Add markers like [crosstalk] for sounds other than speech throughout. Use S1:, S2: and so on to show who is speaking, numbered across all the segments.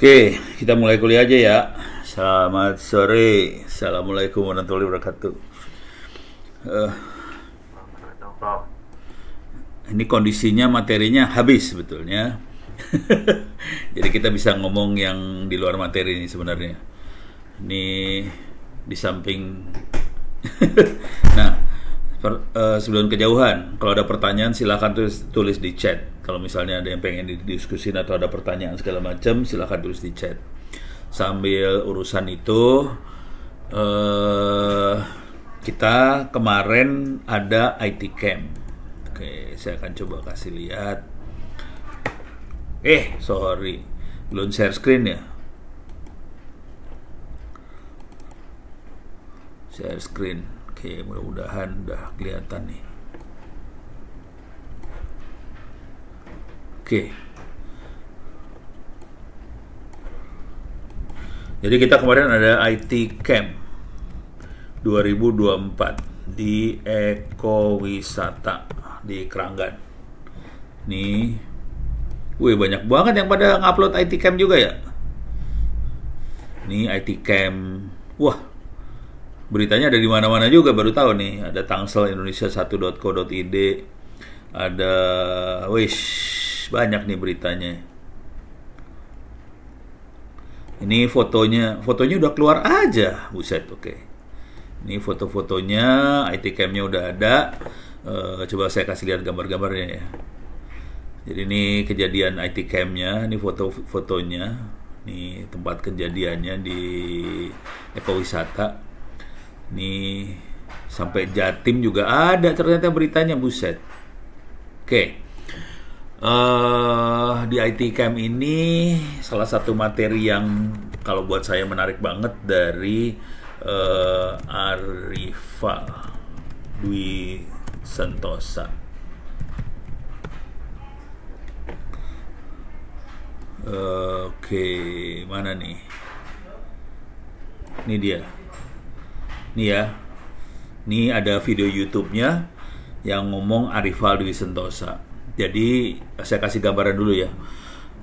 S1: Oke, kita mulai kuliah aja ya. Selamat sore. Assalamualaikum warahmatullahi wabarakatuh. Uh, ini kondisinya materinya habis sebetulnya. [laughs] Jadi kita bisa ngomong yang di luar materi ini sebenarnya. Ini di samping. [laughs] nah, per, uh, sebelum kejauhan, kalau ada pertanyaan silahkan tulis, tulis di chat kalau misalnya ada yang pengen didiskusin atau ada pertanyaan segala macam, silahkan tulis di chat. Sambil urusan itu, eh kita kemarin ada IT Camp. Oke, saya akan coba kasih lihat. Eh, sorry, belum share screen ya. Share screen. Oke, mudah-mudahan udah kelihatan nih. Oke. Jadi kita kemarin ada IT Camp 2024 di Ekowisata di Keranggan. Nih, wih banyak banget yang pada ngupload IT Camp juga ya. Nih IT Camp, wah beritanya ada di mana-mana juga baru tahu nih ada Tangsel Indonesia 1coid ada wish banyak nih beritanya. Ini fotonya, fotonya udah keluar aja, buset, oke. Okay. Ini foto-fotonya, IT camnya udah ada. Uh, coba saya kasih lihat gambar-gambarnya ya. Jadi ini kejadian IT camnya, ini foto-fotonya, ini tempat kejadiannya di ekowisata. Ini sampai Jatim juga ada ternyata beritanya buset. Oke. Okay. Uh, di IT Camp ini salah satu materi yang kalau buat saya menarik banget dari uh, eh, Arifa Dwi Sentosa. Oke, okay. mana nih? Ini dia. Ini ya. Ini ada video YouTube-nya yang ngomong Arifal Dwi Sentosa jadi saya kasih gambaran dulu ya.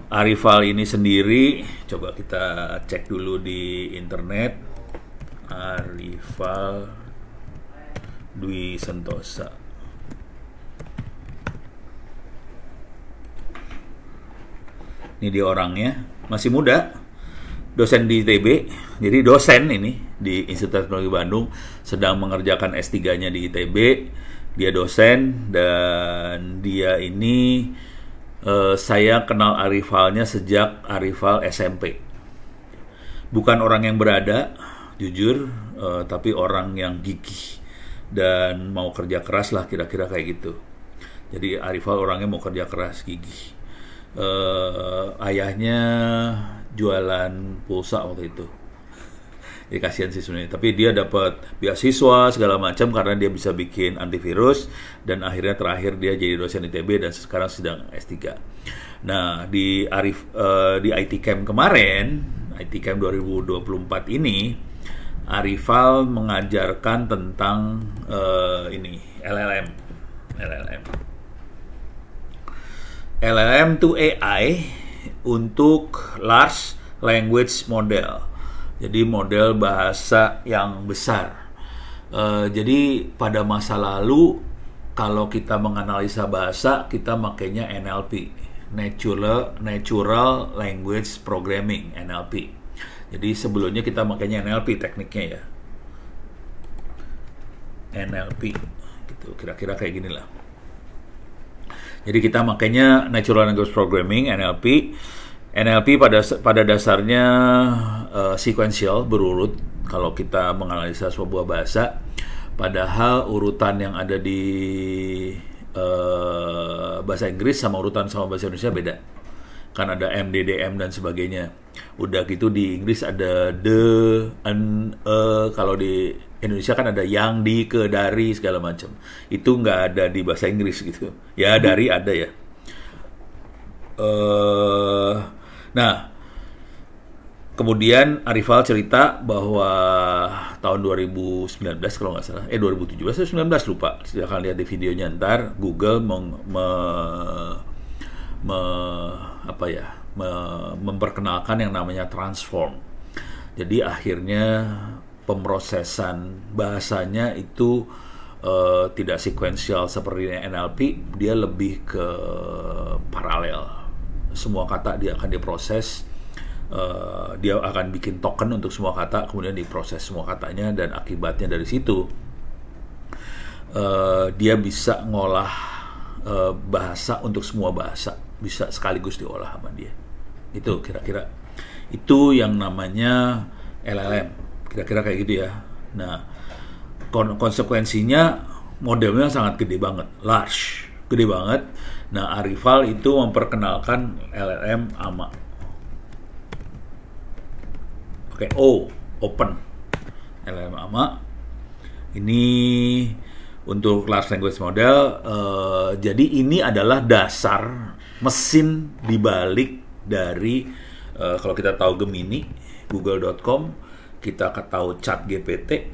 S1: Arifal ini sendiri coba kita cek dulu di internet Arifal Dwi Sentosa Ini dia orangnya masih muda dosen di ITB jadi dosen ini di Institut Teknologi Bandung sedang mengerjakan S3-nya di ITB dia dosen dan dia ini uh, saya kenal Arifalnya sejak Arifal SMP. Bukan orang yang berada, jujur, uh, tapi orang yang gigih dan mau kerja keras lah kira-kira kayak gitu. Jadi Arifal orangnya mau kerja keras, gigih. Uh, ayahnya jualan pulsa waktu itu jadi kasihan sih sebenarnya. Tapi dia dapat beasiswa segala macam karena dia bisa bikin antivirus dan akhirnya terakhir dia jadi dosen ITB dan sekarang sedang S3. Nah, di Arif uh, di IT Camp kemarin, IT Camp 2024 ini Arifal mengajarkan tentang uh, ini LLM. LLM. LLM to AI untuk large language model. Jadi model bahasa yang besar. E, jadi pada masa lalu kalau kita menganalisa bahasa kita makainya NLP, Natural Natural Language Programming (NLP). Jadi sebelumnya kita makainya NLP tekniknya ya. NLP gitu kira-kira kayak gini lah. Jadi kita makainya Natural Language Programming (NLP) NLP pada pada dasarnya uh, sequential berurut kalau kita menganalisa sebuah bahasa padahal urutan yang ada di uh, bahasa Inggris sama urutan sama bahasa Indonesia beda kan ada MDDM dan sebagainya udah gitu di Inggris ada the an uh, e. kalau di Indonesia kan ada yang di ke dari segala macam itu nggak ada di bahasa Inggris gitu ya dari ada ya uh, Nah, kemudian Arifal cerita bahwa tahun 2019 kalau nggak salah, eh 2017 atau 19 lupa, silahkan lihat di videonya ntar. Google meng, me, me, apa ya, me, memperkenalkan yang namanya transform. Jadi akhirnya pemrosesan bahasanya itu uh, tidak sekuensial seperti NLP, dia lebih ke paralel semua kata dia akan diproses uh, dia akan bikin token untuk semua kata kemudian diproses semua katanya dan akibatnya dari situ uh, dia bisa ngolah uh, bahasa untuk semua bahasa bisa sekaligus diolah sama dia itu kira-kira itu yang namanya LLM kira-kira kayak gitu ya nah kon konsekuensinya modelnya sangat gede banget large gede banget Nah, Arifal itu memperkenalkan LLM AMA. Oke, O, open. LLM AMA. Ini untuk large language model. Uh, jadi ini adalah dasar mesin dibalik dari uh, kalau kita tahu Gemini, Google.com, kita tahu Chat GPT,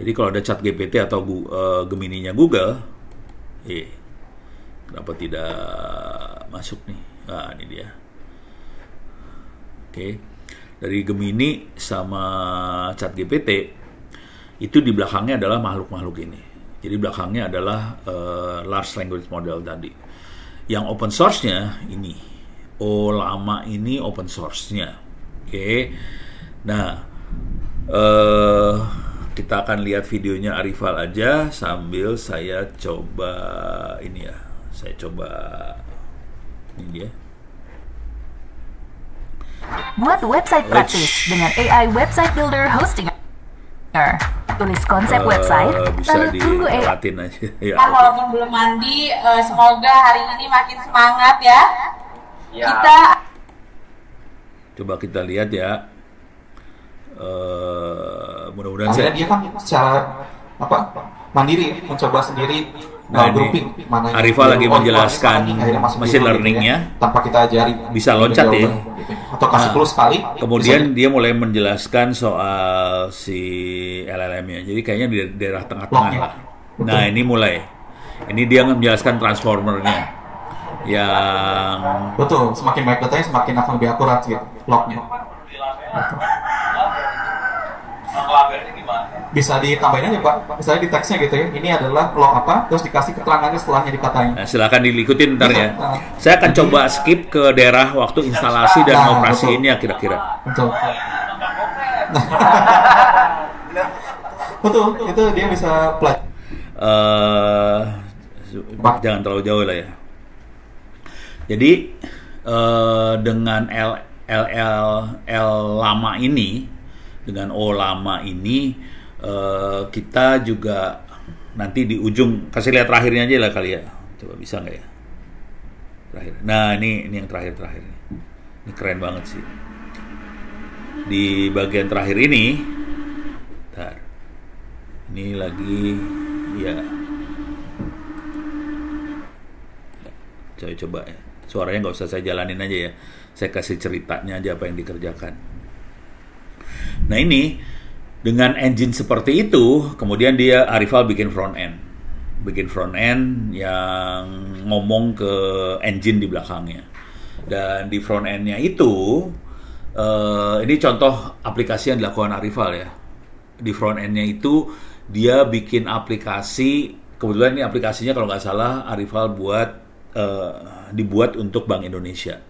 S1: Jadi kalau ada chat GPT atau uh, Gemininya Google, eh, kenapa tidak masuk nih? Nah, ini dia. Oke. Dari Gemini sama chat GPT, itu di belakangnya adalah makhluk-makhluk ini. Jadi belakangnya adalah uh, large language model tadi. Yang open source-nya ini. Oh, lama ini open source-nya. Oke. Nah, eh uh, kita akan lihat videonya Arifal aja sambil saya coba ini ya saya coba ini dia buat website Let's. praktis dengan AI website builder hosting tulis konsep uh, website lalu tunggu AI aja. [laughs] ya, nah, walaupun belum mandi eh, semoga hari ini makin semangat ya, ya. kita coba kita lihat ya uh, mudah-mudahan sih dia kan secara apa mandiri ya, mencoba sendiri Nah, uh, ini grouping, mana Arifa lagi menjelaskan mesin learningnya tanpa kita ajari bisa loncat ya gitu. atau kasih plus nah, sekali kemudian dia mulai menjelaskan soal si LLM-nya jadi kayaknya di daerah tengah-tengah lah nah ini mulai ini dia menjelaskan transformernya yang betul semakin baik datanya semakin akan lebih akurat gitu lognya gimana? Bisa ditambahin aja Pak, misalnya di teksnya gitu ya, ini adalah lo apa, terus dikasih keterangannya setelahnya dikatain. Nah, silahkan dilikutin ntar ya. Iya. Saya akan coba skip ke daerah waktu instalasi dan nah, operasi ini ya kira-kira. Betul. betul, itu dia bisa play. Uh, eh, Pak. jangan terlalu jauh lah ya. Jadi uh, dengan L, lama ini dengan O oh, lama ini uh, kita juga nanti di ujung kasih lihat terakhirnya aja lah kali ya coba bisa nggak ya terakhir nah ini ini yang terakhir terakhir ini keren banget sih di bagian terakhir ini bentar, ini lagi ya coba coba ya suaranya nggak usah saya jalanin aja ya saya kasih ceritanya aja apa yang dikerjakan Nah ini dengan engine seperti itu, kemudian dia Arifal bikin front end, bikin front end yang ngomong ke engine di belakangnya. Dan di front endnya itu, uh, ini contoh aplikasi yang dilakukan Arifal ya. Di front endnya itu dia bikin aplikasi, kebetulan ini aplikasinya kalau nggak salah Arifal buat uh, dibuat untuk Bank Indonesia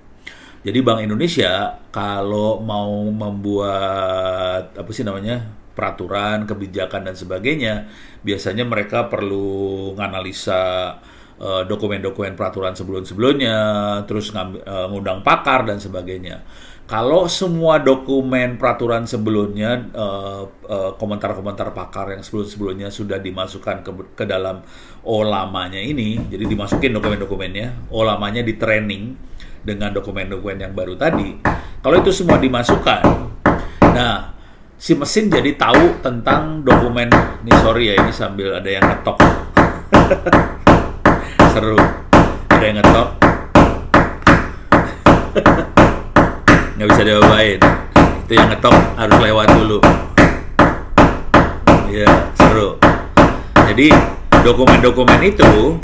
S1: jadi Bank Indonesia kalau mau membuat apa sih namanya peraturan, kebijakan dan sebagainya, biasanya mereka perlu menganalisa eh, dokumen-dokumen peraturan sebelum-sebelumnya, terus eh, ngundang pakar dan sebagainya. Kalau semua dokumen peraturan sebelumnya, eh, komentar-komentar pakar yang sebelum-sebelumnya sudah dimasukkan ke, ke dalam olamanya ini, jadi dimasukin dokumen-dokumennya, olamanya di training, dengan dokumen-dokumen yang baru tadi. Kalau itu semua dimasukkan, nah si mesin jadi tahu tentang dokumen ini sorry ya ini sambil ada yang ngetok [laughs] seru ada yang ngetok [laughs] nggak bisa diobain itu yang ngetok harus lewat dulu ya seru jadi dokumen-dokumen itu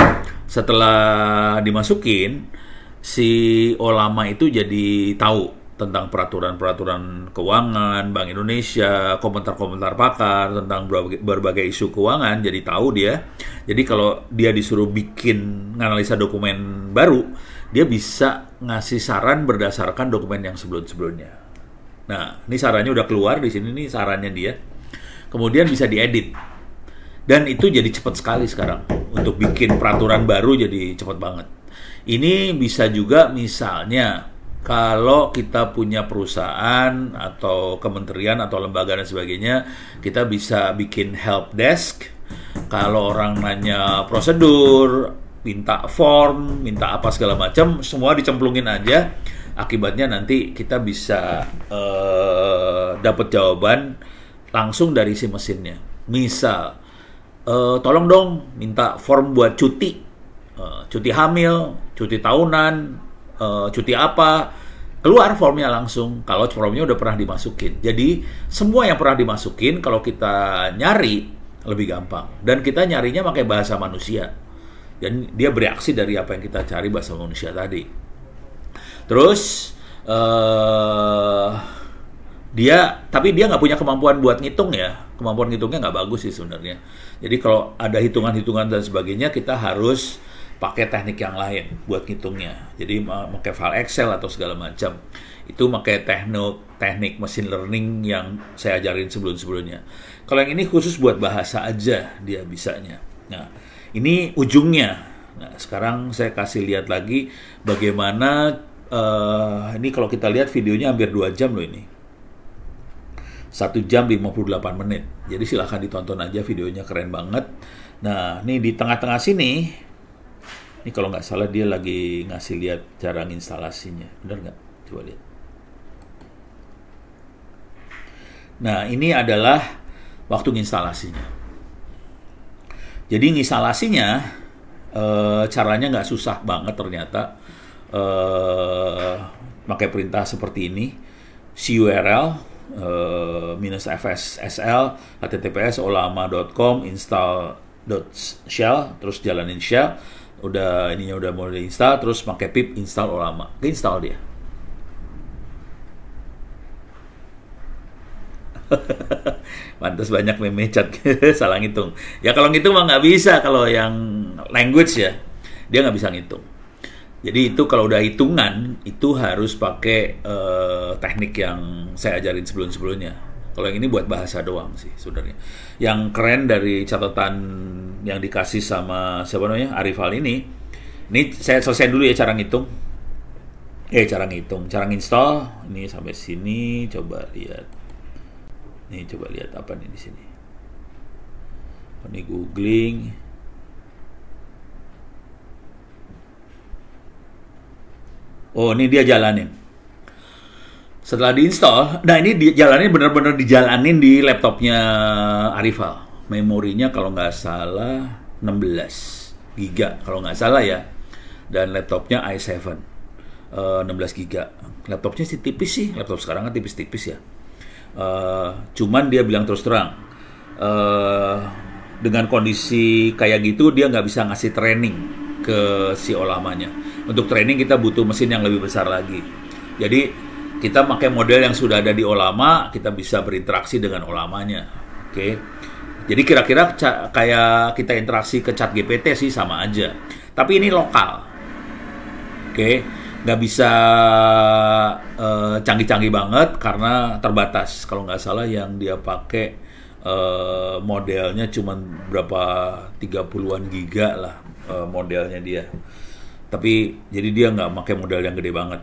S1: setelah dimasukin si ulama itu jadi tahu tentang peraturan-peraturan keuangan, Bank Indonesia, komentar-komentar pakar tentang berbagai, isu keuangan, jadi tahu dia. Jadi kalau dia disuruh bikin analisa dokumen baru, dia bisa ngasih saran berdasarkan dokumen yang sebelum-sebelumnya. Nah, ini sarannya udah keluar di sini nih sarannya dia. Kemudian bisa diedit. Dan itu jadi cepat sekali sekarang untuk bikin peraturan baru jadi cepat banget. Ini bisa juga misalnya kalau kita punya perusahaan atau kementerian atau lembaga dan sebagainya, kita bisa bikin help desk. Kalau orang nanya prosedur, minta form, minta apa segala macam, semua dicemplungin aja. Akibatnya nanti kita bisa uh, eh, dapat jawaban langsung dari si mesinnya. Misal, uh, tolong dong minta form buat cuti Eh, cuti hamil, cuti tahunan, uh, cuti apa, keluar formnya langsung kalau formnya udah pernah dimasukin. Jadi semua yang pernah dimasukin kalau kita nyari lebih gampang dan kita nyarinya pakai bahasa manusia. Dan dia bereaksi dari apa yang kita cari bahasa manusia tadi. Terus uh, dia tapi dia nggak punya kemampuan buat ngitung ya kemampuan ngitungnya nggak bagus sih sebenarnya jadi kalau ada hitungan-hitungan dan sebagainya kita harus pakai teknik yang lain buat ngitungnya. Jadi pakai file Excel atau segala macam. Itu pakai teknik teknik machine learning yang saya ajarin sebelum-sebelumnya. Kalau yang ini khusus buat bahasa aja dia bisanya. Nah, ini ujungnya. Nah, sekarang saya kasih lihat lagi bagaimana uh, ini kalau kita lihat videonya hampir 2 jam loh ini. 1 jam 58 menit. Jadi silahkan ditonton aja videonya keren banget. Nah, ini di tengah-tengah sini ini kalau nggak salah dia lagi ngasih lihat cara instalasinya, benar nggak? Coba lihat. Nah ini adalah waktu instalasinya. Jadi instalasinya e, eh, caranya nggak susah banget ternyata. E, pakai perintah seperti ini, curl eh, minus minus fssl https olama.com install shell terus jalanin shell udah ininya udah mau diinstal terus pakai pip install ulama install dia mantas [laughs] banyak meme chat [laughs] salah ngitung. Ya kalau ngitung mah nggak bisa kalau yang language ya dia nggak bisa ngitung. Jadi itu kalau udah hitungan itu harus pakai uh, teknik yang saya ajarin sebelum-sebelumnya. Kalau yang ini buat bahasa doang sih sebenarnya. Yang keren dari catatan yang dikasih sama siapa namanya Arifal ini, ini saya selesai dulu ya cara ngitung. Eh cara ngitung, cara install ini sampai sini coba lihat. Ini coba lihat apa nih di sini. Ini googling. Oh, ini dia jalanin setelah diinstal nah ini dijalani benar-benar dijalanin di laptopnya Arifal memorinya kalau nggak salah 16 giga kalau nggak salah ya dan laptopnya i7 uh, 16 giga laptopnya sih tipis sih laptop sekarang kan tipis-tipis ya uh, cuman dia bilang terus terang uh, dengan kondisi kayak gitu dia nggak bisa ngasih training ke si olamanya untuk training kita butuh mesin yang lebih besar lagi jadi kita pakai model yang sudah ada di ulama, kita bisa berinteraksi dengan ulamanya. Oke. Okay? Jadi kira-kira kayak kita interaksi ke chat GPT sih sama aja. Tapi ini lokal. Oke. Okay? Nggak bisa eh, canggih-canggih uh, banget karena terbatas. Kalau nggak salah yang dia pakai uh, modelnya cuma berapa 30-an giga lah uh, modelnya dia. Tapi jadi dia nggak pakai model yang gede banget.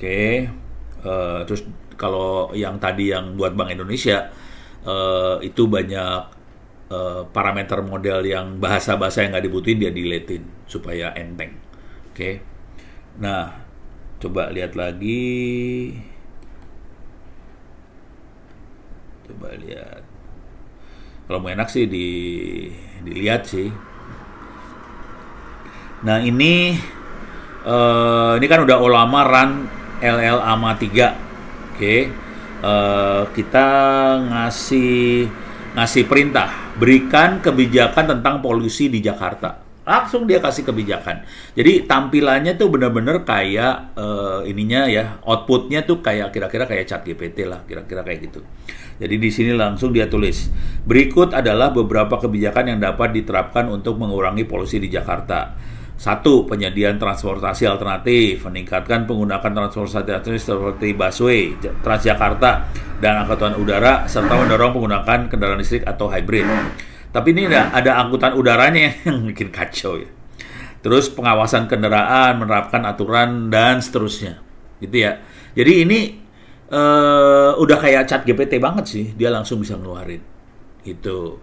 S1: Oke. Okay? Uh, terus kalau yang tadi yang buat Bank Indonesia uh, itu banyak Uh, parameter model yang bahasa-bahasa yang nggak dibutuhin dia diletin supaya enteng. Oke. Okay. Nah, coba lihat lagi. Coba lihat. Kalau mau enak sih di dilihat sih. Nah, ini uh, ini kan udah ulama run LL AMA 3 oke okay. uh, eh, kita ngasih ngasih perintah berikan kebijakan tentang polusi di Jakarta langsung dia kasih kebijakan jadi tampilannya tuh bener-bener kayak uh, ininya ya outputnya tuh kayak kira-kira kayak chat GPT lah kira-kira kayak gitu jadi di sini langsung dia tulis berikut adalah beberapa kebijakan yang dapat diterapkan untuk mengurangi polusi di Jakarta satu, penyediaan transportasi alternatif, meningkatkan penggunaan transportasi alternatif seperti busway, Transjakarta, dan angkutan Udara, serta mendorong penggunaan kendaraan listrik atau hybrid. Tapi ini ada, ada angkutan udaranya [laughs] yang bikin kacau ya. Terus pengawasan kendaraan, menerapkan aturan, dan seterusnya. Gitu ya. Jadi ini uh, udah kayak chat GPT banget sih, dia langsung bisa ngeluarin. Gitu.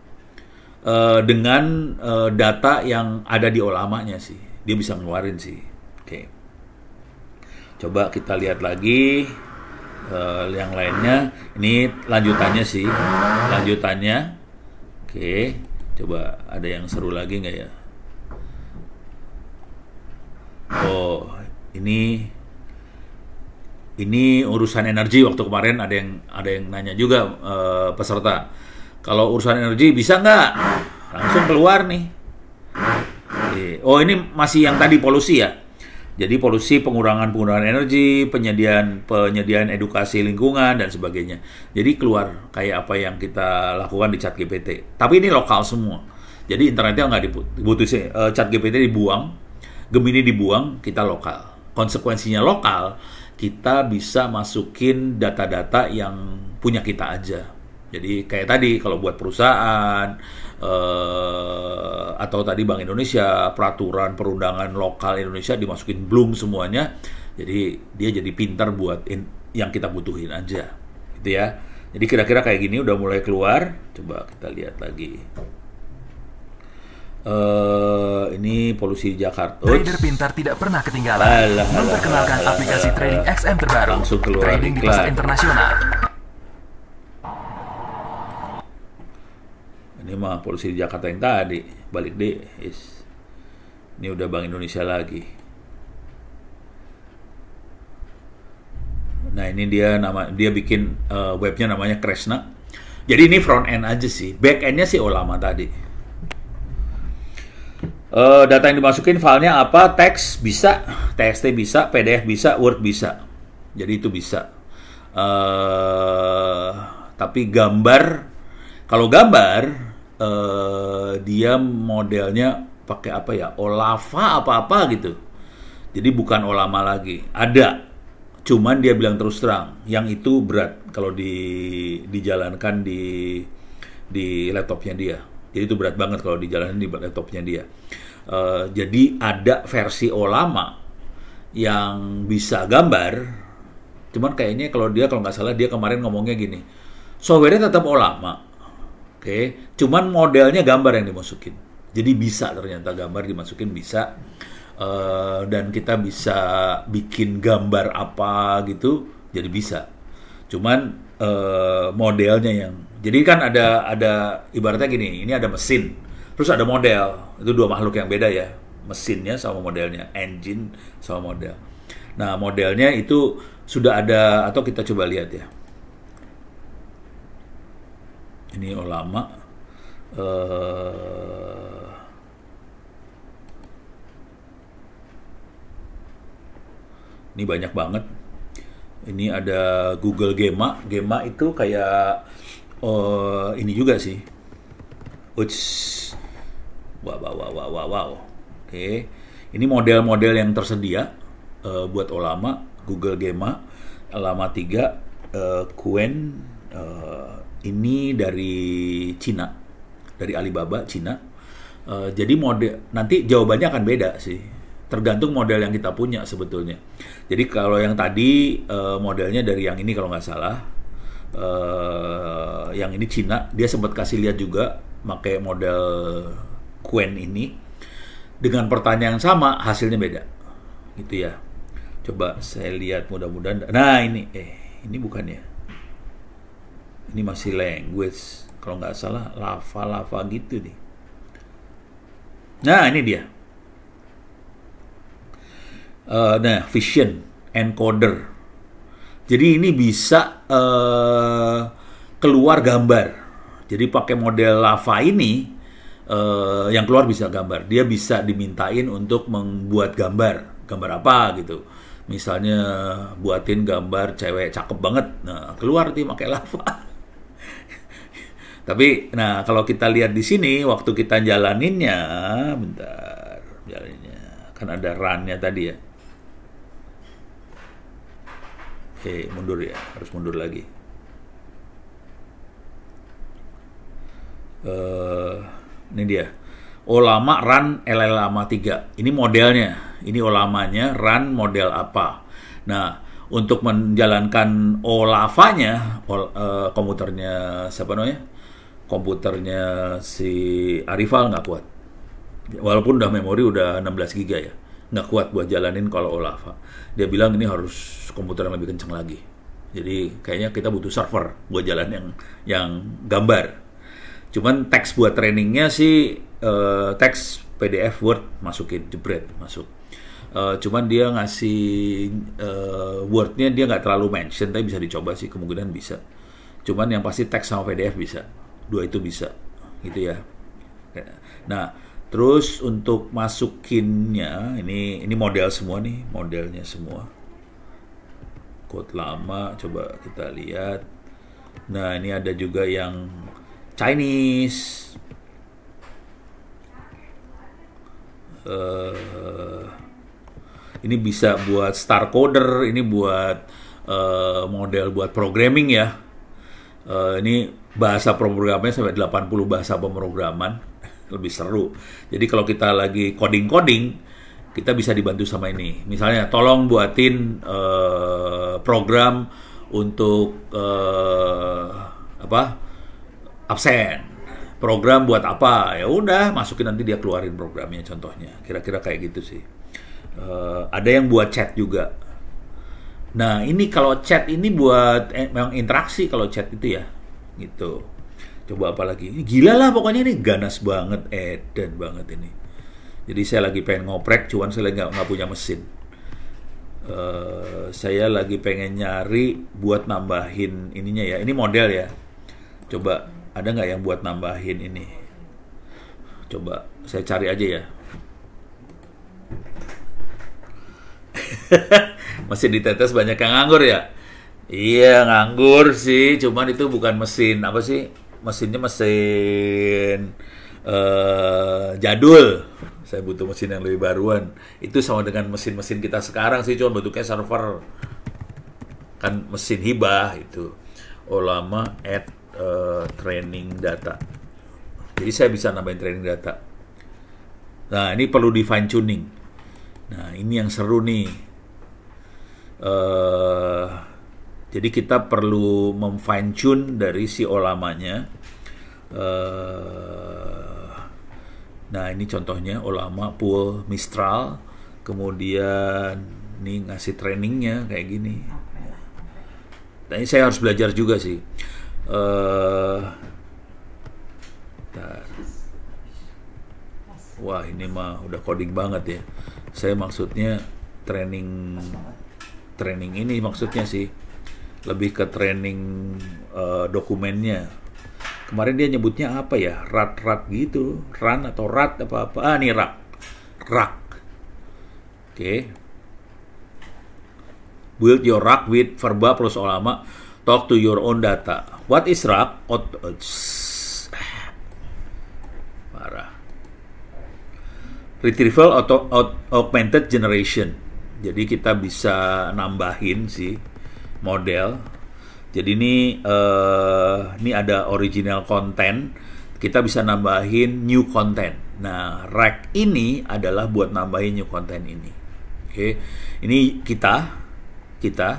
S1: Eh, dengan uh, data yang ada di olamanya sih. Dia bisa ngeluarin sih. Oke. Okay. Coba kita lihat lagi uh, yang lainnya. Ini lanjutannya sih. Lanjutannya. Oke. Okay. Coba ada yang seru lagi nggak ya? Oh, ini ini urusan energi waktu kemarin ada yang ada yang nanya juga uh, peserta kalau urusan energi bisa nggak? Langsung keluar nih. Iya. Oh ini masih yang tadi polusi ya. Jadi polusi, pengurangan penggunaan energi, penyediaan penyediaan edukasi lingkungan dan sebagainya. Jadi keluar kayak apa yang kita lakukan di Chat GPT. Tapi ini lokal semua. Jadi internetnya nggak dibutuhin. Eh, Chat GPT dibuang, Gemini dibuang, kita lokal. Konsekuensinya lokal, kita bisa masukin data-data yang punya kita aja, jadi kayak tadi kalau buat perusahaan eh, atau tadi Bank Indonesia peraturan perundangan lokal Indonesia dimasukin belum semuanya. Jadi dia jadi pintar buat in, yang kita butuhin aja, gitu ya. Jadi kira-kira kayak gini udah mulai keluar. Coba kita lihat lagi. Uh, ini polusi Jakarta. Uts. Trader pintar tidak pernah ketinggalan. Alah, Memperkenalkan alah, aplikasi alah, trading XM terbaru. Langsung keluar trading di pasar internasional. ini mah polisi di Jakarta yang tadi balik deh yes. ini udah Bank Indonesia lagi nah ini dia nama dia bikin uh, webnya namanya Kresna jadi ini front end aja sih back endnya sih ulama tadi uh, data yang dimasukin filenya apa teks bisa txt bisa pdf bisa word bisa jadi itu bisa uh, tapi gambar kalau gambar Eh, dia modelnya pakai apa ya Olava apa apa gitu jadi bukan Olama lagi ada cuman dia bilang terus terang yang itu berat kalau di dijalankan di di laptopnya dia jadi itu berat banget kalau dijalankan di laptopnya dia uh, jadi ada versi Olama yang bisa gambar cuman kayaknya kalau dia kalau nggak salah dia kemarin ngomongnya gini softwarenya tetap Olama Oke, okay. cuman modelnya gambar yang dimasukin. Jadi bisa ternyata gambar dimasukin bisa. Uh, dan kita bisa bikin gambar apa gitu, jadi bisa. Cuman uh, modelnya yang, jadi kan ada ada ibaratnya gini, ini ada mesin, terus ada model, itu dua makhluk yang beda ya, mesinnya sama modelnya, engine sama model. Nah modelnya itu sudah ada atau kita coba lihat ya ini ulama oh, uh, eh, ini banyak banget ini ada Google Gema Gema itu kayak uh, ini juga sih Uts. wow wow wow wow wow, oke okay. ini model-model yang tersedia uh, buat ulama Google Gema lama 3 uh, Kuen uh, ini dari Cina, dari Alibaba Cina. Uh, jadi model nanti jawabannya akan beda sih, tergantung model yang kita punya sebetulnya. Jadi kalau yang tadi uh, modelnya dari yang ini kalau nggak salah, uh, yang ini Cina, dia sempat kasih lihat juga pakai model Quen ini dengan pertanyaan yang sama hasilnya beda, gitu ya. Coba saya lihat mudah-mudahan. Nah ini, eh ini bukannya? ini masih language kalau nggak salah lava-lava gitu nih nah ini dia uh, nah vision encoder jadi ini bisa uh, keluar gambar jadi pakai model lava ini uh, yang keluar bisa gambar dia bisa dimintain untuk membuat gambar gambar apa gitu misalnya buatin gambar cewek cakep banget nah keluar dia pakai lava [laughs] Tapi nah kalau kita lihat di sini waktu kita jalaninnya bentar jalaninnya kan ada runnya tadi ya. Eh mundur ya harus mundur lagi. Uh, ini dia Olama Run llama Lama 3 ini modelnya ini Olamanya Run model apa nah untuk menjalankan Olavanya ol, uh, komputernya siapa namanya komputernya si Arifal nggak kuat. Walaupun udah memori udah 16 giga ya, nggak kuat buat jalanin kalau Olava. Dia bilang ini harus komputer yang lebih kenceng lagi. Jadi kayaknya kita butuh server buat jalan yang yang gambar. Cuman teks buat trainingnya sih uh, teks PDF Word masukin jebret masuk. Uh, cuman dia ngasih uh, wordnya dia nggak terlalu mention tapi bisa dicoba sih kemungkinan bisa cuman yang pasti teks sama PDF bisa dua itu bisa gitu ya nah terus untuk masukinnya ini ini model semua nih modelnya semua quote lama coba kita lihat nah ini ada juga yang Chinese uh, ini bisa buat star coder, ini buat uh, model buat programming ya. Uh, ini bahasa programnya sampai 80 bahasa pemrograman [laughs] lebih seru. Jadi kalau kita lagi coding-coding kita bisa dibantu sama ini. Misalnya tolong buatin uh, program untuk uh, apa? absen. Program buat apa? Ya udah, masukin nanti dia keluarin programnya contohnya. Kira-kira kayak gitu sih. Uh, ada yang buat chat juga. Nah, ini kalau chat ini buat eh, memang interaksi kalau chat itu ya gitu coba apalagi ini gila lah pokoknya ini ganas banget edan banget ini jadi saya lagi pengen ngoprek cuman saya nggak nggak punya mesin uh, saya lagi pengen nyari buat nambahin ininya ya ini model ya coba ada nggak yang buat nambahin ini coba saya cari aja ya [laughs] masih ditetes banyak yang nganggur ya Iya nganggur sih, cuman itu bukan mesin apa sih? Mesinnya mesin uh, jadul. Saya butuh mesin yang lebih baruan. Itu sama dengan mesin-mesin kita sekarang sih, cuman bentuknya server kan mesin hibah itu. Olama oh, at uh, eh, training data. Jadi saya bisa nambahin training data. Nah ini perlu di fine tuning. Nah ini yang seru nih. Uh, jadi kita perlu memfine tune dari si olamanya. Eh, nah ini contohnya ulama Paul Mistral, kemudian ini ngasih trainingnya kayak gini. Nah, ini saya harus belajar juga sih. Eh, Wah ini mah udah coding banget ya. Saya maksudnya training training ini maksudnya sih lebih ke training uh, dokumennya. Kemarin dia nyebutnya apa ya? Rat-rat gitu, run atau rat apa-apa. Ah, ini rak. Rak. Oke. Okay. Build your rak with verba plus ulama. Talk to your own data. What is rak? Out, oh, parah. Retrieval atau augmented generation. Jadi kita bisa nambahin sih model. Jadi ini uh, ini ada original content, kita bisa nambahin new content. Nah, rack ini adalah buat nambahin new content ini. Oke. Okay. Ini kita kita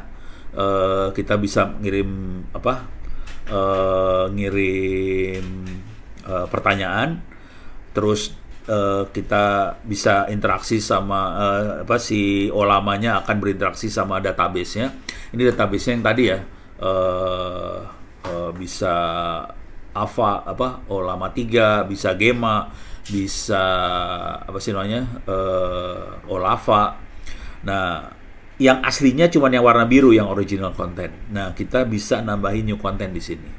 S1: uh, kita bisa ngirim apa? Uh, ngirim uh, pertanyaan terus Eh, kita bisa interaksi sama uh, apa si olamanya akan berinteraksi sama database-nya. Ini database-nya yang tadi ya uh, uh, bisa Ava apa Olama tiga bisa Gema, bisa apa sih namanya? Uh, Olava. Nah, yang aslinya cuma yang warna biru yang original content. Nah, kita bisa nambahin new content di sini.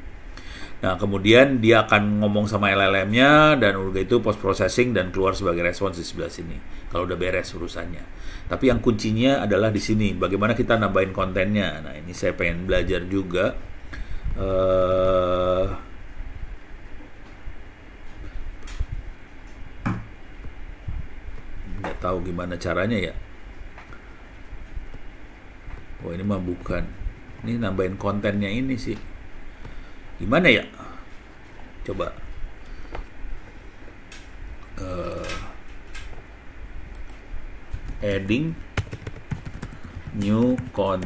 S1: Nah, kemudian dia akan ngomong sama LLM-nya dan udah itu post processing dan keluar sebagai respons di sebelah sini. Kalau udah beres urusannya. Tapi yang kuncinya adalah di sini, bagaimana kita nambahin kontennya. Nah, ini saya pengen belajar juga. Uh, nggak tahu gimana caranya ya. Oh ini mah bukan. Ini nambahin kontennya ini sih gimana ya coba uh, adding new con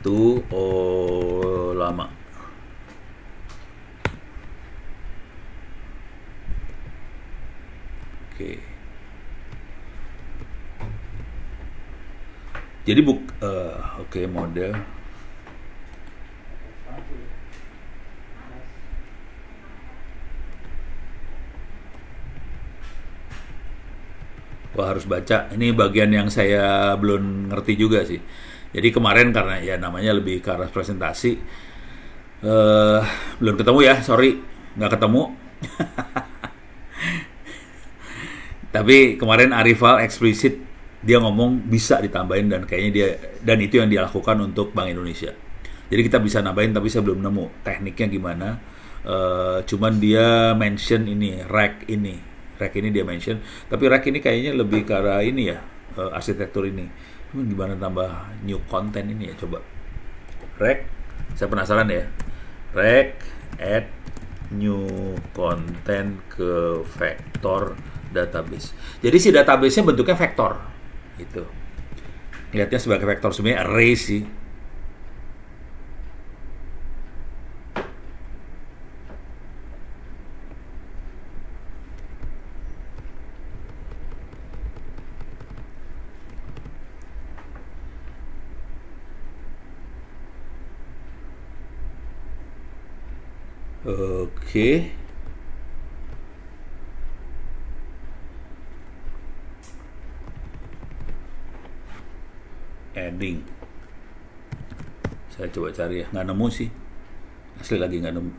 S1: to oh lama oke okay. jadi buk uh, oke okay, model harus baca. Ini bagian yang saya belum ngerti juga sih. Jadi kemarin karena ya namanya lebih ke arah presentasi, uh, belum ketemu ya, sorry, nggak ketemu. [laughs] Tapi kemarin Arifal eksplisit dia ngomong bisa ditambahin dan kayaknya dia dan itu yang dia lakukan untuk Bank Indonesia. Jadi kita bisa nambahin tapi saya belum nemu tekniknya gimana. Uh, cuman dia mention ini rack ini rack ini dia mention tapi rack ini kayaknya lebih ke arah ini ya uh, arsitektur ini gimana tambah new content ini ya coba rack saya penasaran ya rack add new content ke vector database. Jadi si databasenya bentuknya vector, itu. Lihatnya sebagai vector sebenarnya array sih. Oke. Adding. Saya coba cari ya, nggak nemu sih. Asli lagi nggak nemu.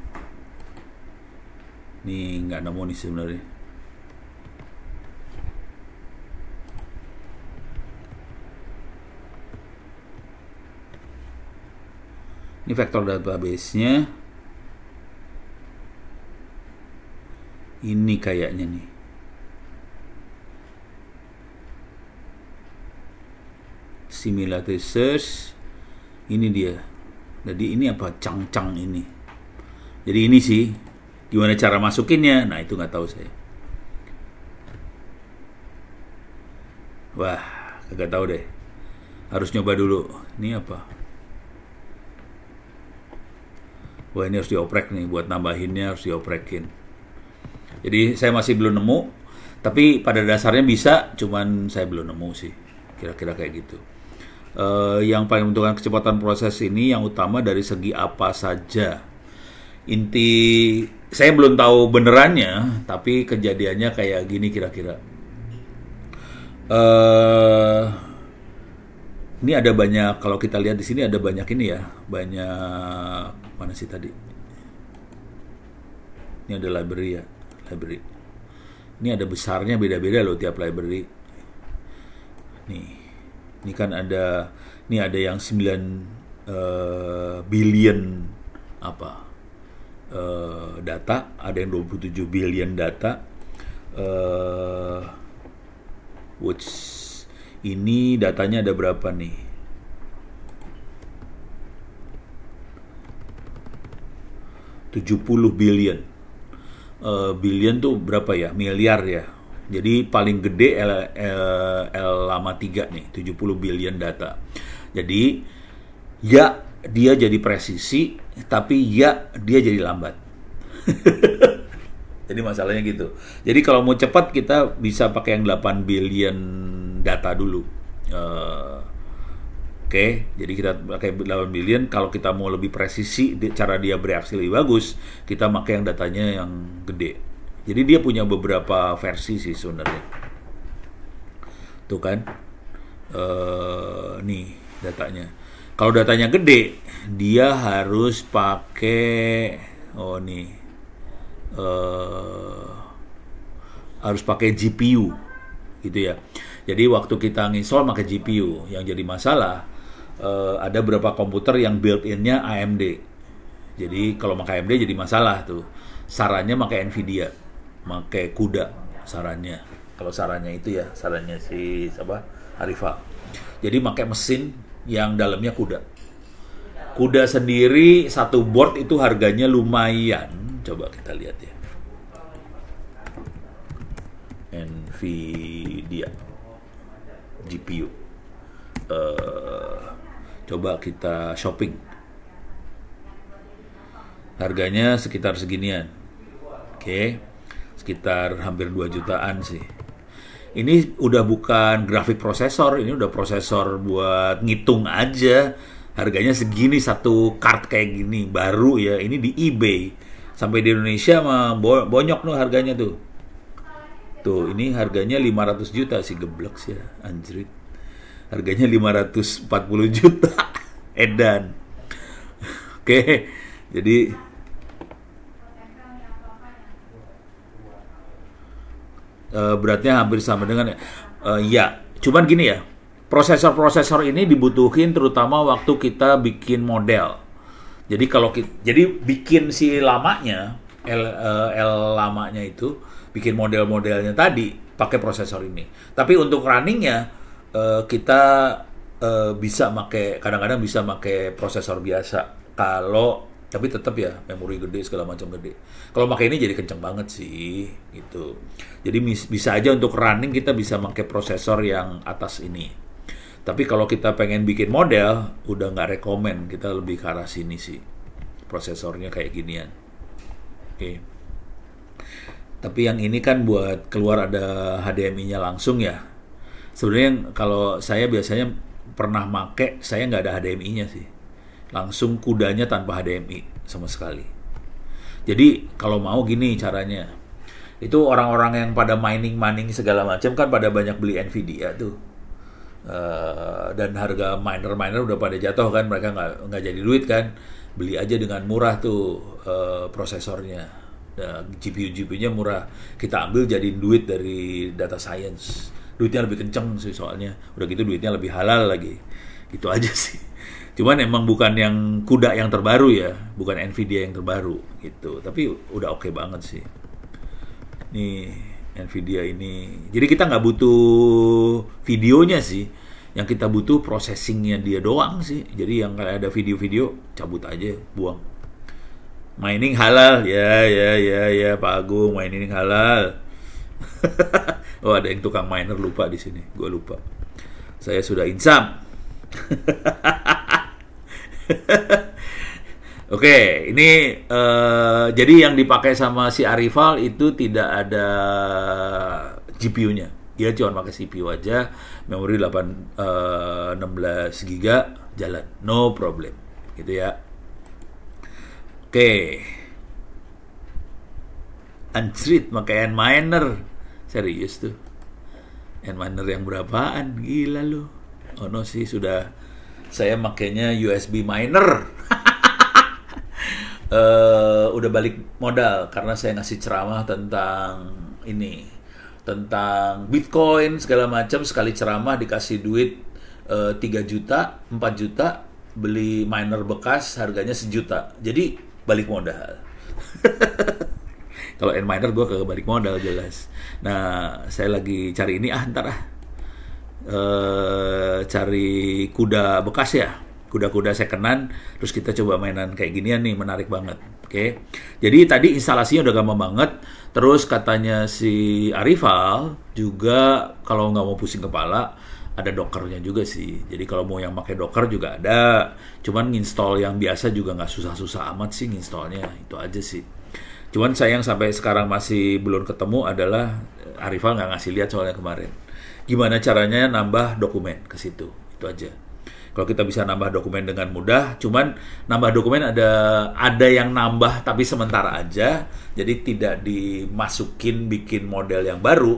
S1: Nih nggak nemu nih sebenarnya. Ini vektor database-nya. ini kayaknya nih. Similarity search. Ini dia. Jadi ini apa? Cang-cang ini. Jadi ini sih. Gimana cara masukinnya? Nah itu nggak tahu saya. Wah, kagak tahu deh. Harus nyoba dulu. Ini apa? Wah ini harus dioprek nih. Buat nambahinnya harus dioprekin. Jadi saya masih belum nemu, tapi pada dasarnya bisa, cuman saya belum nemu sih. Kira-kira kayak gitu. Uh, yang paling menentukan kecepatan proses ini yang utama dari segi apa saja. Inti saya belum tahu benerannya, tapi kejadiannya kayak gini kira-kira. Uh, ini ada banyak kalau kita lihat di sini ada banyak ini ya, banyak mana sih tadi? Ini ada library ya library ini ada besarnya beda-beda loh tiap library nih ini kan ada ini ada yang 9 uh, eh, billion apa uh, data ada yang 27 billion data uh, eh, which ini datanya ada berapa nih tujuh puluh billion uh, billion tuh berapa ya? Miliar ya. Jadi paling gede L, L, eh, L lama 3 nih, 70 billion data. Jadi ya dia jadi presisi, tapi ya dia jadi lambat. [laughs] jadi masalahnya gitu. Jadi kalau mau cepat kita bisa pakai yang 8 billion data dulu. Uh, Oke, jadi kita pakai 8 billion. Kalau kita mau lebih presisi cara dia bereaksi lebih bagus, kita pakai yang datanya yang gede. Jadi dia punya beberapa versi sih sebenarnya. Tuh kan, uh, nih datanya. Kalau datanya gede, dia harus pakai oh nih uh, harus pakai GPU gitu ya. Jadi waktu kita nginstall pakai GPU yang jadi masalah uh, ada beberapa komputer yang built-innya AMD. Jadi kalau pakai AMD jadi masalah tuh. Sarannya pakai Nvidia, pakai Kuda sarannya. Kalau sarannya itu ya, sarannya si apa? Arifa. Jadi pakai mesin yang dalamnya kuda. Kuda sendiri satu board itu harganya lumayan. Coba kita lihat ya. Nvidia GPU. Uh, eh, coba kita shopping. Harganya sekitar seginian. Oke. Sekitar hampir 2 jutaan sih. Ini udah bukan grafik prosesor, ini udah prosesor buat ngitung aja. Harganya segini satu kart kayak gini baru ya. Ini di eBay. Sampai di Indonesia mah bonyok loh harganya tuh. Tuh, ini harganya 500 juta sih geblek sih ya, anjrit harganya 540 juta [laughs] edan oke jadi uh, beratnya hampir sama dengan uh, ya cuman gini ya prosesor-prosesor ini dibutuhin terutama waktu kita bikin model jadi kalau kita, jadi bikin si lamanya L, uh, L lamanya itu bikin model-modelnya tadi pakai prosesor ini tapi untuk runningnya Eh, kita uh, bisa make kadang-kadang bisa make prosesor biasa kalau tapi tetap ya memori gede segala macam gede. Kalau pakai ini jadi kenceng banget sih gitu. Jadi bisa aja untuk running kita bisa pakai prosesor yang atas ini. Tapi kalau kita pengen bikin model udah nggak rekomend kita lebih ke arah sini sih. Prosesornya kayak ginian. Oke. Okay. Tapi yang ini kan buat keluar ada HDMI-nya langsung ya sebenarnya kalau saya biasanya pernah make saya nggak ada HDMI-nya sih langsung kudanya tanpa HDMI sama sekali jadi kalau mau gini caranya itu orang-orang yang pada mining mining segala macam kan pada banyak beli Nvidia tuh uh, dan harga miner miner udah pada jatuh kan mereka nggak nggak jadi duit kan beli aja dengan murah tuh uh, prosesornya uh, nah, GPU GPU-nya murah kita ambil jadi duit dari data science duitnya lebih kenceng sih soalnya udah gitu duitnya lebih halal lagi gitu aja [laughs] sih cuman emang bukan yang kuda yang terbaru ya bukan Nvidia yang terbaru gitu tapi udah oke okay banget sih nih Nvidia ini jadi kita nggak butuh videonya sih yang kita butuh processingnya dia doang sih jadi yang kalau ada video-video cabut aja buang mining halal ya ya ya ya Pak Agung mining halal [laughs] oh ada yang tukang miner lupa di sini, gue lupa. Saya sudah insam. [laughs] Oke, okay, ini uh, jadi yang dipakai sama si Arival itu tidak ada GPU-nya. Dia cuma pakai CPU aja, memori 8 uh, 16 GB jalan. No problem. Gitu ya. Oke. Okay untreat pakai N minor serius tuh N minor yang berapaan gila lu oh no sih sudah saya makainya USB minor uh, [laughs] eh, udah balik modal karena saya ngasih ceramah tentang ini tentang Bitcoin segala macam sekali ceramah dikasih duit uh, eh, 3 juta 4 juta beli miner bekas harganya sejuta jadi balik modal [laughs] kalau N minor gue ke balik modal jelas nah saya lagi cari ini ah ntar ah e, cari kuda bekas ya kuda-kuda saya kenan. terus kita coba mainan kayak ginian nih menarik banget oke okay? jadi tadi instalasinya udah gampang banget terus katanya si Arifal juga kalau nggak mau pusing kepala ada dokernya juga sih. Jadi kalau mau yang pakai docker juga ada. Cuman install yang biasa juga nggak susah-susah amat sih installnya. Itu aja sih. Cuman sayang sampai sekarang masih belum ketemu adalah Arifal nggak ngasih lihat soalnya kemarin. Gimana caranya nambah dokumen ke situ? Itu aja. Kalau kita bisa nambah dokumen dengan mudah, cuman nambah dokumen ada ada yang nambah tapi sementara aja, jadi tidak dimasukin bikin model yang baru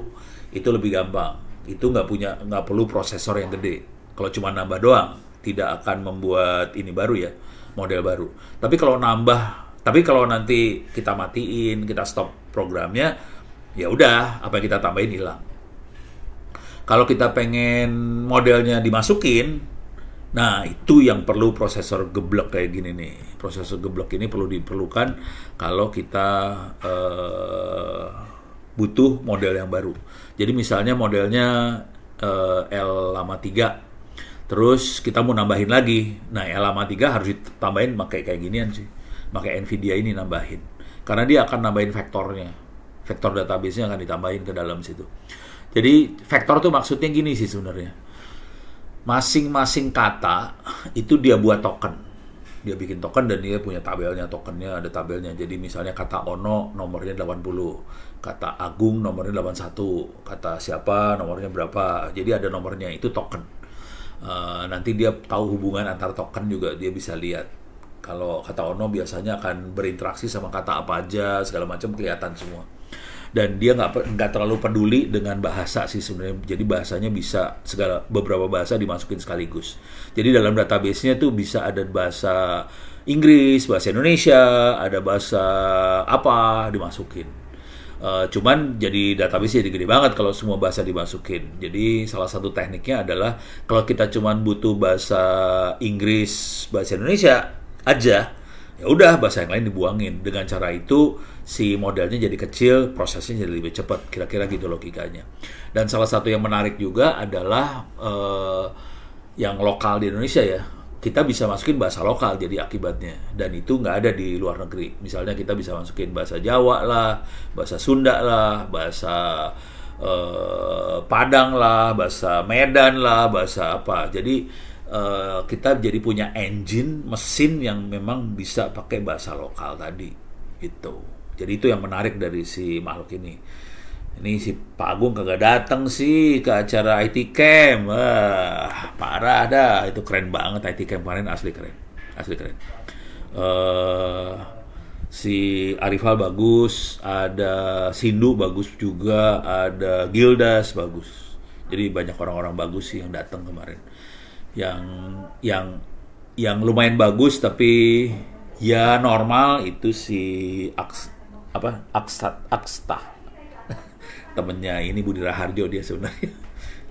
S1: itu lebih gampang. Itu nggak punya nggak perlu prosesor yang gede. Kalau cuma nambah doang, tidak akan membuat ini baru ya model baru. Tapi kalau nambah tapi kalau nanti kita matiin, kita stop programnya, ya udah apa yang kita tambahin hilang. Kalau kita pengen modelnya dimasukin, nah itu yang perlu prosesor geblek kayak gini nih. Prosesor geblek ini perlu diperlukan kalau kita uh, butuh model yang baru. Jadi misalnya modelnya uh, L lama 3, terus kita mau nambahin lagi. Nah L lama 3 harus ditambahin pakai kayak ginian sih pakai Nvidia ini nambahin karena dia akan nambahin vektornya vektor databasenya akan ditambahin ke dalam situ jadi vektor tuh maksudnya gini sih sebenarnya masing-masing kata itu dia buat token dia bikin token dan dia punya tabelnya tokennya ada tabelnya jadi misalnya kata Ono nomornya 80 kata Agung nomornya 81 kata siapa nomornya berapa jadi ada nomornya itu token uh, nanti dia tahu hubungan antar token juga dia bisa lihat kalau kata Ono biasanya akan berinteraksi sama kata apa aja segala macam kelihatan semua dan dia nggak nggak terlalu peduli dengan bahasa sih sebenarnya jadi bahasanya bisa segala beberapa bahasa dimasukin sekaligus jadi dalam databasenya tuh bisa ada bahasa Inggris bahasa Indonesia ada bahasa apa dimasukin uh, cuman jadi database jadi gede banget kalau semua bahasa dimasukin jadi salah satu tekniknya adalah kalau kita cuman butuh bahasa Inggris bahasa Indonesia aja ya udah bahasa yang lain dibuangin dengan cara itu si modalnya jadi kecil prosesnya jadi lebih cepat kira-kira gitu logikanya dan salah satu yang menarik juga adalah eh, yang lokal di Indonesia ya kita bisa masukin bahasa lokal jadi akibatnya dan itu nggak ada di luar negeri misalnya kita bisa masukin bahasa Jawa lah bahasa Sunda lah bahasa eh, Padang lah bahasa Medan lah bahasa apa jadi Eh, kita jadi punya engine mesin yang memang bisa pakai bahasa lokal tadi itu jadi itu yang menarik dari si makhluk ini ini si Pak Agung kagak datang sih ke acara IT Camp. Wah, parah dah. Itu keren banget IT Camp kemarin asli keren. Asli keren. Uh, si Arifal bagus, ada Sindu bagus juga, ada Gildas bagus. Jadi banyak orang-orang bagus sih yang datang kemarin yang yang yang lumayan bagus tapi ya normal itu si Aks, apa Aksat Aksta [laughs] temennya ini Budi Raharjo dia sebenarnya [laughs]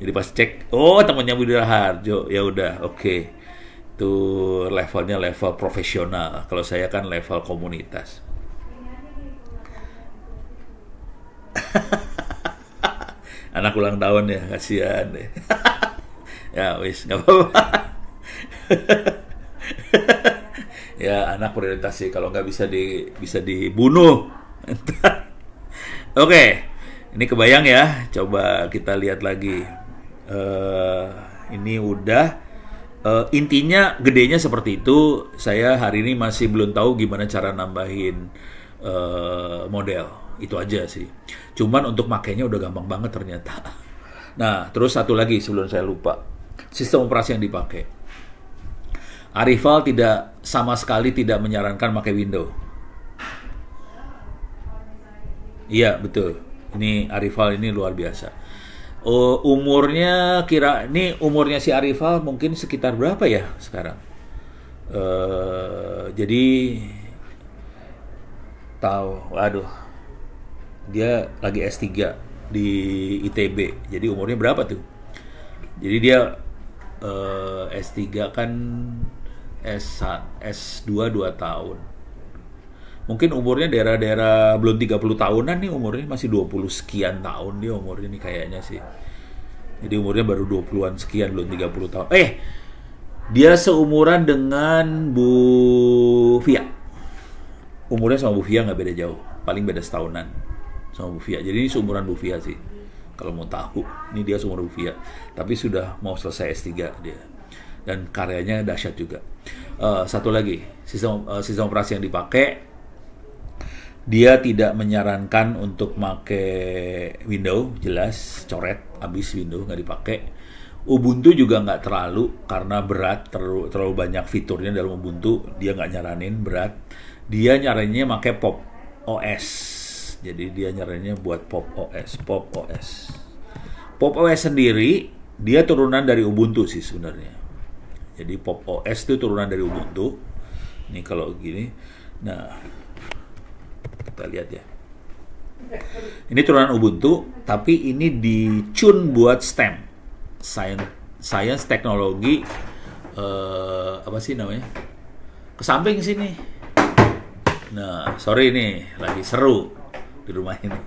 S1: jadi pas cek oh temennya Budi Raharjo ya udah oke okay. itu levelnya level profesional kalau saya kan level komunitas [laughs] anak ulang tahun ya kasihan deh ya wis nggak apa-apa [laughs] ya anak prioritas sih kalau nggak bisa di bisa dibunuh [laughs] oke ini kebayang ya coba kita lihat lagi uh, ini udah uh, intinya gedenya seperti itu saya hari ini masih belum tahu gimana cara nambahin uh, model itu aja sih cuman untuk makainya udah gampang banget ternyata [laughs] nah terus satu lagi sebelum saya lupa sistem operasi yang dipakai. Arifal tidak sama sekali tidak menyarankan pakai Windows. Iya betul. Ini Arifal ini luar biasa. Uh, umurnya kira ini umurnya si Arifal mungkin sekitar berapa ya sekarang? Uh, jadi tahu, waduh, dia lagi S3 di ITB. Jadi umurnya berapa tuh? Jadi dia uh, eh, S3 kan S S2 2 tahun. Mungkin umurnya daerah-daerah belum 30 tahunan nih umurnya masih 20 sekian tahun dia umurnya nih kayaknya sih. Jadi umurnya baru 20-an sekian belum 30 tahun. Eh, dia seumuran dengan Bu Fia. Umurnya sama Bu Fia nggak beda jauh, paling beda setahunan sama Bu Fia. Jadi ini seumuran Bu Fia sih kalau mau tahu ini dia seumur rupiah tapi sudah mau selesai S3 dia dan karyanya dahsyat juga uh, satu lagi sistem uh, sistem operasi yang dipakai dia tidak menyarankan untuk make window jelas coret habis window nggak dipakai Ubuntu juga nggak terlalu karena berat terlalu, terlalu banyak fiturnya dalam Ubuntu dia nggak nyaranin berat dia nyarannya make pop OS jadi dia nyaraninnya buat Pop OS, Pop OS. Pop OS sendiri dia turunan dari Ubuntu sih sebenarnya. Jadi Pop OS itu turunan dari Ubuntu. Ini kalau gini. Nah, kita lihat ya. Ini turunan Ubuntu, tapi ini dicun buat STEM. Science, science teknologi uh, apa sih namanya? Ke samping sini. Nah, sorry nih, lagi seru di rumah ini.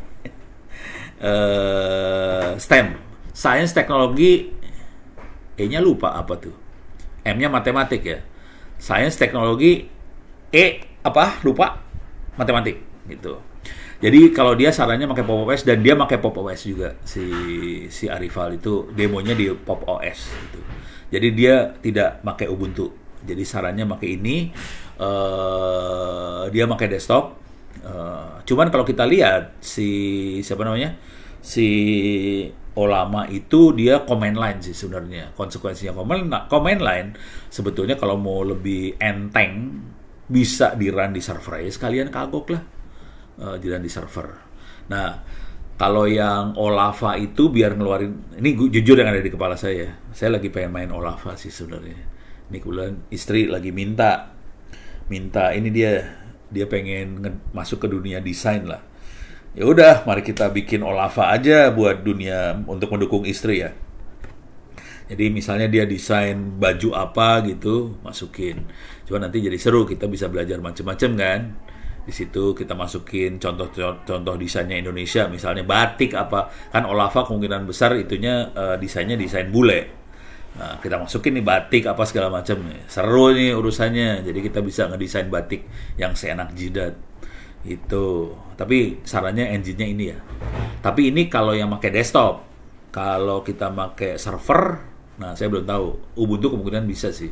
S1: uh, [laughs] STEM, Science, Teknologi, E-nya lupa apa tuh? M-nya matematik ya. Science, Teknologi, E apa? Lupa matematik gitu. Jadi kalau dia sarannya pakai Pop OS dan dia pakai Pop OS juga si si Arifal itu demonya di Pop OS gitu. Jadi dia tidak pakai Ubuntu. Jadi sarannya pakai ini uh, dia pakai desktop Uh, cuman kalau kita lihat si siapa namanya si ulama itu dia comment line sih sebenarnya konsekuensinya comment comment line sebetulnya kalau mau lebih enteng bisa di run di server ya sekalian kagok lah uh, eh, di run di server. Nah kalau yang Olava itu biar ngeluarin ini jujur yang ada di kepala saya saya lagi pengen main Olava sih sebenarnya ini kebetulan istri lagi minta minta ini dia dia pengen masuk ke dunia desain lah. Ya udah, mari kita bikin Olava aja buat dunia untuk mendukung istri ya. Jadi misalnya dia desain baju apa gitu, masukin. Cuma nanti jadi seru, kita bisa belajar macam-macam kan. Di situ kita masukin contoh-contoh desainnya Indonesia, misalnya batik apa. Kan Olava kemungkinan besar itunya uh, desainnya desain bule Nah, kita masukin nih batik apa segala macam nih. Seru nih urusannya. Jadi kita bisa ngedesain batik yang seenak jidat. Itu. Tapi sarannya engine-nya ini ya. Tapi ini kalau yang pakai desktop. Kalau kita pakai server, nah saya belum tahu. Ubuntu kemungkinan bisa sih.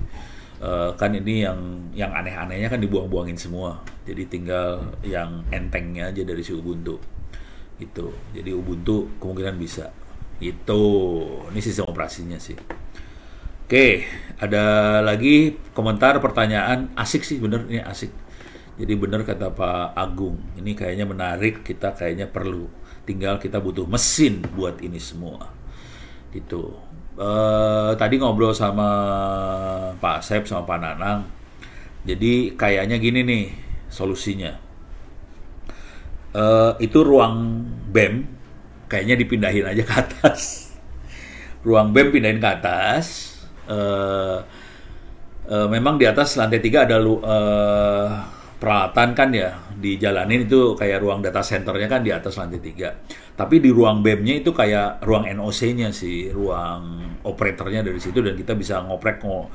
S1: Uh, kan ini yang yang aneh-anehnya kan dibuang-buangin semua. Jadi tinggal yang entengnya aja dari si Ubuntu. Itu. Jadi Ubuntu kemungkinan bisa. Itu. Ini sistem operasinya sih. Oke, ada lagi komentar pertanyaan asik sih bener ini asik. Jadi bener kata Pak Agung, ini kayaknya menarik, kita kayaknya perlu. Tinggal kita butuh mesin buat ini semua. Gitu. Uh, tadi ngobrol sama Pak Asep sama Pak Nanang. Jadi kayaknya gini nih solusinya. Uh, itu ruang BEM kayaknya dipindahin aja ke atas. [laughs] Ruang BEM pindahin ke atas, uh, uh, memang di atas lantai tiga ada lu, uh, peralatan kan ya jalanin itu kayak ruang data centernya kan di atas lantai tiga. Tapi di ruang BEM-nya itu kayak ruang NOC-nya sih, ruang operatornya dari situ dan kita bisa ngoprek ngo, uh,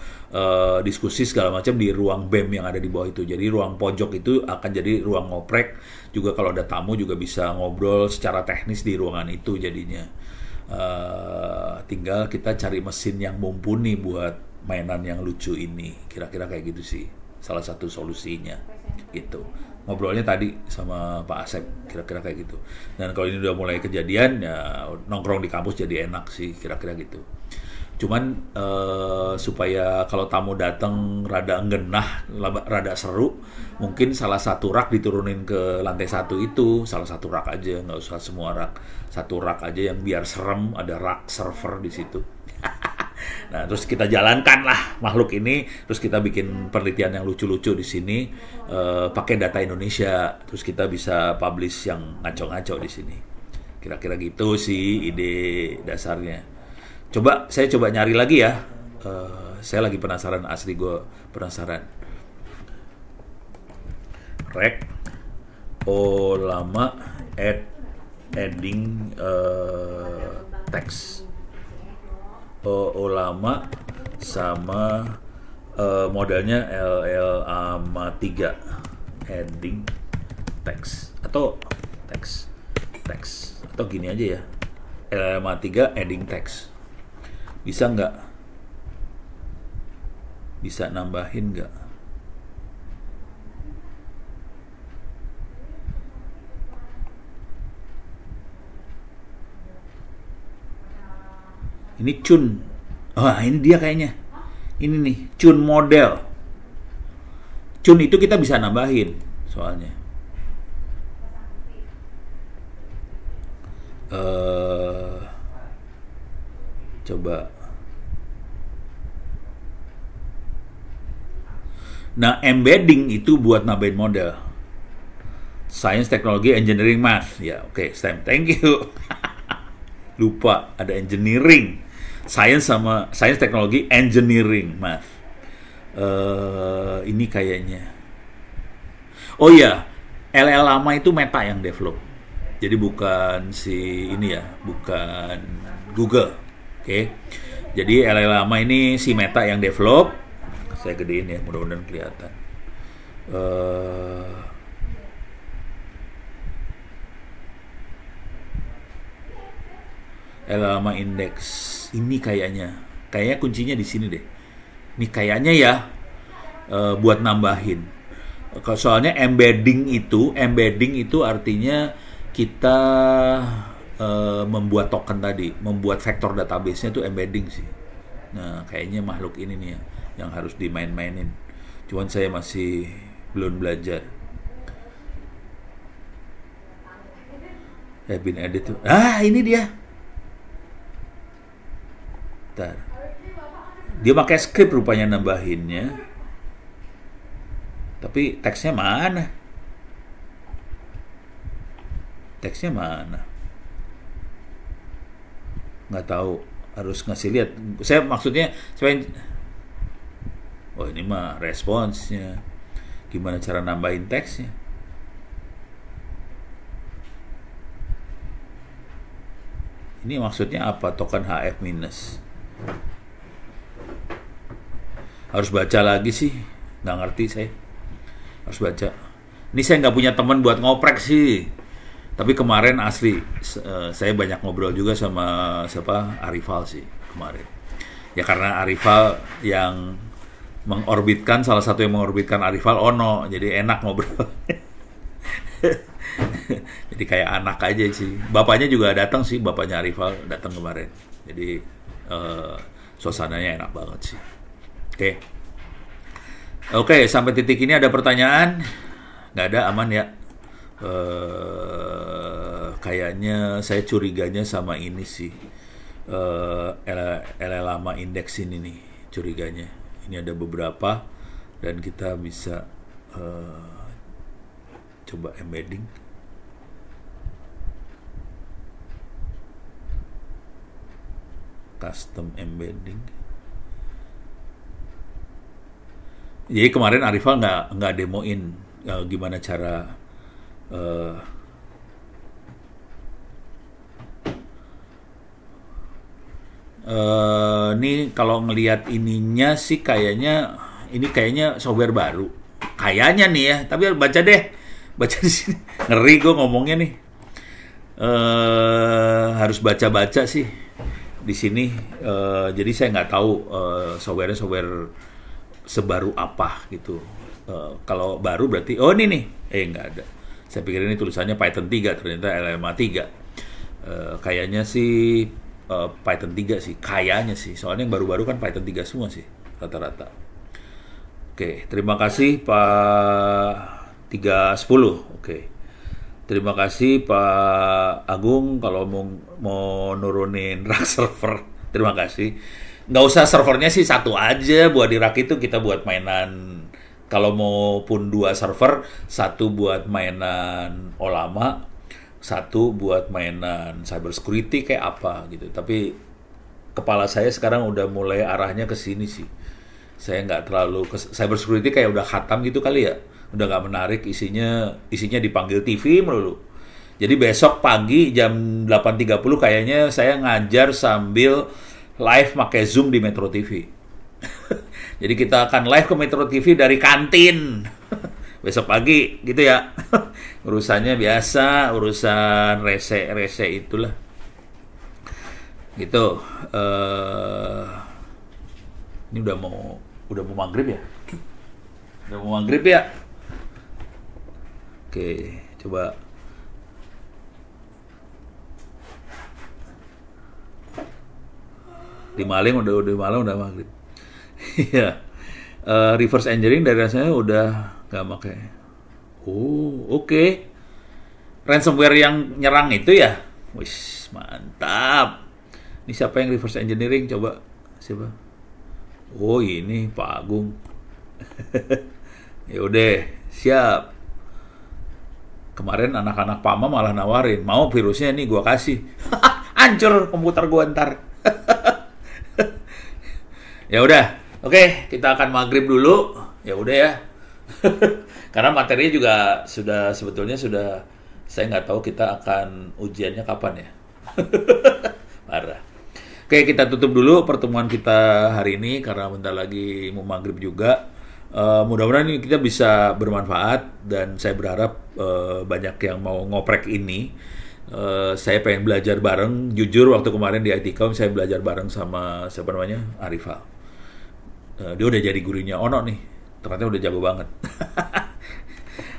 S1: diskusi segala macam di ruang BEM yang ada di bawah itu. Jadi ruang pojok itu akan jadi ruang ngoprek. Juga kalau ada tamu juga bisa ngobrol secara teknis di ruangan itu jadinya uh, tinggal kita cari mesin yang mumpuni buat mainan yang lucu ini kira-kira kayak gitu sih salah satu solusinya gitu ngobrolnya tadi sama Pak Asep kira-kira kayak gitu dan kalau ini udah mulai kejadian ya nongkrong di kampus jadi enak sih kira-kira gitu cuman uh, supaya kalau tamu datang rada ngenah rada seru mungkin salah satu rak diturunin ke lantai satu itu salah satu rak aja nggak usah semua rak satu rak aja yang biar serem ada rak server di situ [laughs] nah terus kita jalankan lah makhluk ini terus kita bikin penelitian yang lucu-lucu di sini uh, pakai data Indonesia terus kita bisa publish yang ngaco-ngaco di sini kira-kira gitu sih ide dasarnya coba saya coba nyari lagi ya uh, saya lagi penasaran asli gue penasaran rek olama oh, ed adding uh, eh, text o oh, olama oh, sama uh, modalnya LL ama 3 adding text atau text text atau gini aja ya LL tiga 3 adding text bisa nggak bisa nambahin nggak ini cun ah oh, ini dia kayaknya ini nih cun model cun itu kita bisa nambahin soalnya eh coba nah embedding itu buat nambahin model science teknologi engineering math ya oke okay, STEM thank you [laughs] lupa ada engineering science sama science teknologi engineering math uh, ini kayaknya oh iya LL lama itu Meta yang develop jadi bukan si ini ya bukan Google Oke. Jadi LLama lama ini si Meta yang develop. Saya gedein ya, mudah-mudahan kelihatan. Uh, lama index ini kayaknya kayaknya kuncinya di sini deh ini kayaknya ya e, buat nambahin soalnya embedding itu embedding itu artinya kita Eh, membuat token tadi, membuat vektor database-nya itu embedding sih. Nah, kayaknya makhluk ini nih ya, yang harus dimain-mainin. Cuman saya masih belum belajar. Eh, bin edit tuh. Ah, ini dia. Bentar. Dia pakai script rupanya nambahinnya. Tapi teksnya mana? Teksnya mana? nggak tahu harus ngasih lihat saya maksudnya saya oh ini mah responsnya gimana cara nambahin teksnya ini maksudnya apa token HF minus harus baca lagi sih nggak ngerti saya harus baca ini saya nggak punya teman buat ngoprek sih tapi kemarin asli uh, saya banyak ngobrol juga sama siapa Arifal sih kemarin. Ya karena Arifal yang mengorbitkan salah satu yang mengorbitkan Arifal Ono, jadi enak ngobrol. [laughs] jadi kayak anak aja sih. Bapaknya juga datang sih, bapaknya Arifal datang kemarin. Jadi uh, suasananya enak banget sih. Oke. Okay. Oke, okay, sampai titik ini ada pertanyaan? Nggak ada, aman ya. Eh, kayaknya saya curiganya sama ini sih uh, eh, LL lama indeks ini nih curiganya ini ada beberapa dan kita bisa uh, coba embedding custom embedding jadi kemarin Arifal nggak nggak demoin uh, gimana cara uh, uh, ini kalau ngelihat ininya sih kayaknya ini kayaknya software baru. Kayaknya nih ya, tapi baca deh. Baca di sini. [laughs] Ngeri gue ngomongnya nih. Uh, harus baca-baca sih di sini. Uh, jadi saya nggak tahu uh, software software sebaru apa gitu. Uh, kalau baru berarti oh ini nih. Eh nggak ada. Saya pikir ini tulisannya Python 3, ternyata LMA 3. Uh, eh, kayaknya sih uh, Python 3 sih, kayaknya sih. Soalnya yang baru-baru kan Python 3 semua sih, rata-rata. Oke, terima kasih Pak 310. Oke. Terima kasih Pak Agung kalau mau mau nurunin [laughs] rak server. Terima kasih. Nggak usah servernya sih satu aja buat di rak itu kita buat mainan kalau maupun dua server, satu buat mainan Olama, satu buat mainan cyber security kayak apa gitu. Tapi kepala saya sekarang udah mulai arahnya ke sini sih. Saya nggak terlalu ke cyber security kayak udah khatam gitu kali ya. Udah nggak menarik isinya isinya dipanggil TV melulu. Jadi besok pagi jam 8.30 kayaknya saya ngajar sambil live pakai Zoom di Metro TV. [laughs] Jadi kita akan live ke Metro TV dari kantin. [laughs] Besok pagi gitu ya. [laughs] Urusannya biasa, urusan rese-rese itulah. Gitu. Uh, ini udah mau udah mau maghrib ya? Udah mau maghrib ya? Oke, coba di maling udah udah malam udah maghrib Iya. uh, reverse engineering dari rasanya udah gak pakai. Oh, oke. Okay. Ransomware yang nyerang itu ya? Wis, mantap. Ini siapa yang reverse engineering coba? Siapa? Oh, ini Pak Agung. [laughs] Ya udah, siap. Kemarin anak-anak Pama malah nawarin, mau virusnya ini gua kasih. [laughs] Hancur komputer gua ntar. [laughs] ya udah, Oke, kita akan maghrib dulu. Ya udah ya. [laughs] Karena materinya juga sudah sebetulnya sudah saya nggak tahu kita akan ujiannya kapan ya. [laughs] Parah. Oke, kita tutup dulu pertemuan kita hari ini karena bentar lagi mau maghrib juga. Uh, mudah-mudahan ini kita bisa bermanfaat dan saya berharap uh, banyak yang mau ngoprek ini. Uh, saya pengen belajar bareng. Jujur waktu kemarin di ITCOM saya belajar bareng sama siapa namanya Arifal uh, dia udah jadi gurunya Ono nih ternyata udah jago banget [laughs]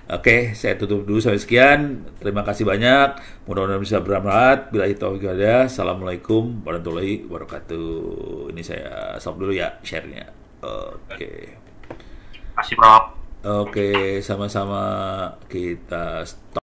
S1: Oke, okay, saya tutup dulu sampai sekian. Terima kasih banyak. Mudah-mudahan bisa bermanfaat. Bila itu ada, assalamualaikum warahmatullahi wabarakatuh. Ini saya stop dulu ya sharenya. Oke. Okay. Terima kasih, Prof. Oke, okay, sama-sama kita stop.